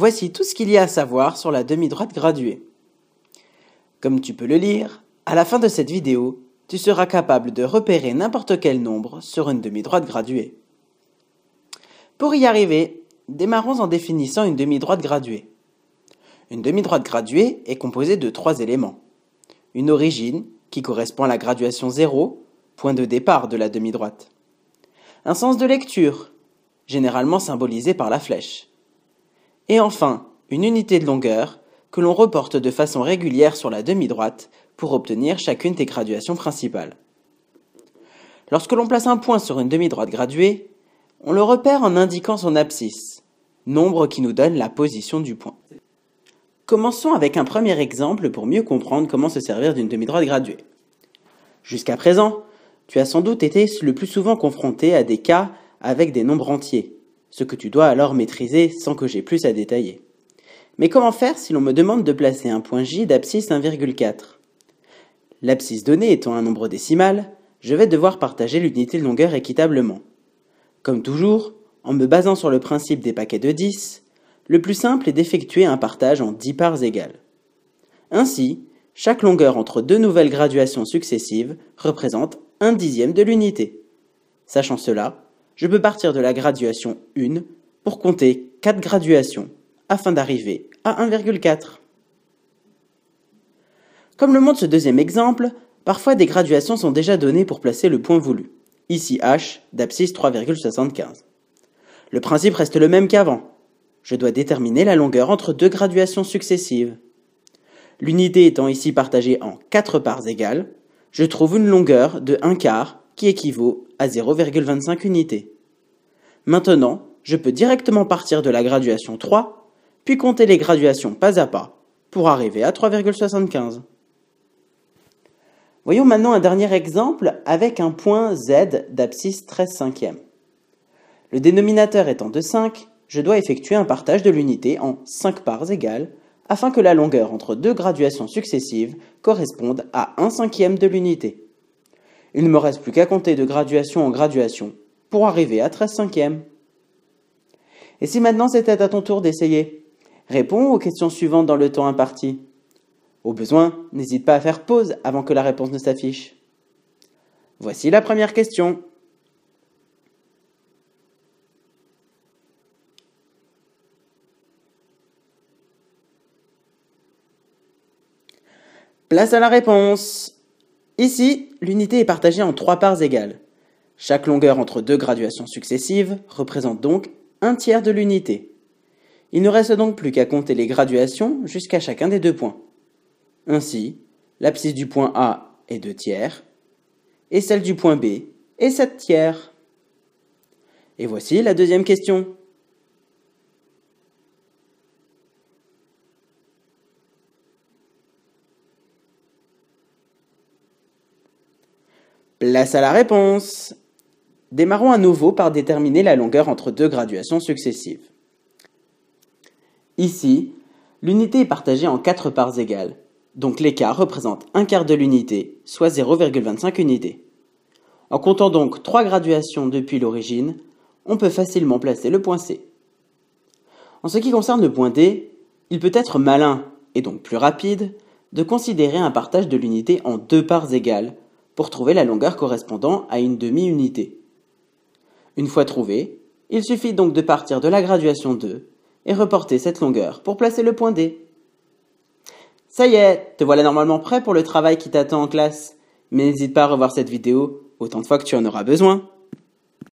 Voici tout ce qu'il y a à savoir sur la demi-droite graduée. Comme tu peux le lire, à la fin de cette vidéo, tu seras capable de repérer n'importe quel nombre sur une demi-droite graduée. Pour y arriver, démarrons en définissant une demi-droite graduée. Une demi-droite graduée est composée de trois éléments. Une origine, qui correspond à la graduation 0, point de départ de la demi-droite. Un sens de lecture, généralement symbolisé par la flèche et enfin une unité de longueur que l'on reporte de façon régulière sur la demi-droite pour obtenir chacune des graduations principales. Lorsque l'on place un point sur une demi-droite graduée, on le repère en indiquant son abscisse, nombre qui nous donne la position du point. Commençons avec un premier exemple pour mieux comprendre comment se servir d'une demi-droite graduée. Jusqu'à présent, tu as sans doute été le plus souvent confronté à des cas avec des nombres entiers, ce que tu dois alors maîtriser sans que j'ai plus à détailler. Mais comment faire si l'on me demande de placer un point J d'abscisse 1,4 L'abscisse donnée étant un nombre décimal, je vais devoir partager l'unité de longueur équitablement. Comme toujours, en me basant sur le principe des paquets de 10, le plus simple est d'effectuer un partage en 10 parts égales. Ainsi, chaque longueur entre deux nouvelles graduations successives représente un dixième de l'unité. Sachant cela, je peux partir de la graduation 1 pour compter 4 graduations afin d'arriver à 1,4. Comme le montre ce deuxième exemple, parfois des graduations sont déjà données pour placer le point voulu, ici h d'abscisse 3,75. Le principe reste le même qu'avant. Je dois déterminer la longueur entre deux graduations successives. L'unité étant ici partagée en 4 parts égales, je trouve une longueur de 1 quart qui équivaut à 0,25 unités. Maintenant, je peux directement partir de la graduation 3, puis compter les graduations pas à pas pour arriver à 3,75. Voyons maintenant un dernier exemple avec un point Z d'abscisse 13 cinquième. Le dénominateur étant de 5, je dois effectuer un partage de l'unité en 5 parts égales afin que la longueur entre deux graduations successives corresponde à 1 cinquième de l'unité. Il ne me reste plus qu'à compter de graduation en graduation pour arriver à 13 cinquièmes. Et si maintenant c'était à ton tour d'essayer Réponds aux questions suivantes dans le temps imparti. Au besoin, n'hésite pas à faire pause avant que la réponse ne s'affiche. Voici la première question. Place à la réponse. Ici, l'unité est partagée en trois parts égales. Chaque longueur entre deux graduations successives représente donc un tiers de l'unité. Il ne reste donc plus qu'à compter les graduations jusqu'à chacun des deux points. Ainsi, l'abscisse du point A est 2 tiers, et celle du point B est 7 tiers. Et voici la deuxième question. Place à la réponse Démarrons à nouveau par déterminer la longueur entre deux graduations successives. Ici, l'unité est partagée en quatre parts égales, donc l'écart représente un quart de l'unité, soit 0,25 unité. En comptant donc trois graduations depuis l'origine, on peut facilement placer le point C. En ce qui concerne le point D, il peut être malin, et donc plus rapide, de considérer un partage de l'unité en deux parts égales, pour trouver la longueur correspondant à une demi-unité. Une fois trouvé, il suffit donc de partir de la graduation 2 et reporter cette longueur pour placer le point D. Ça y est, te voilà normalement prêt pour le travail qui t'attend en classe. Mais n'hésite pas à revoir cette vidéo autant de fois que tu en auras besoin.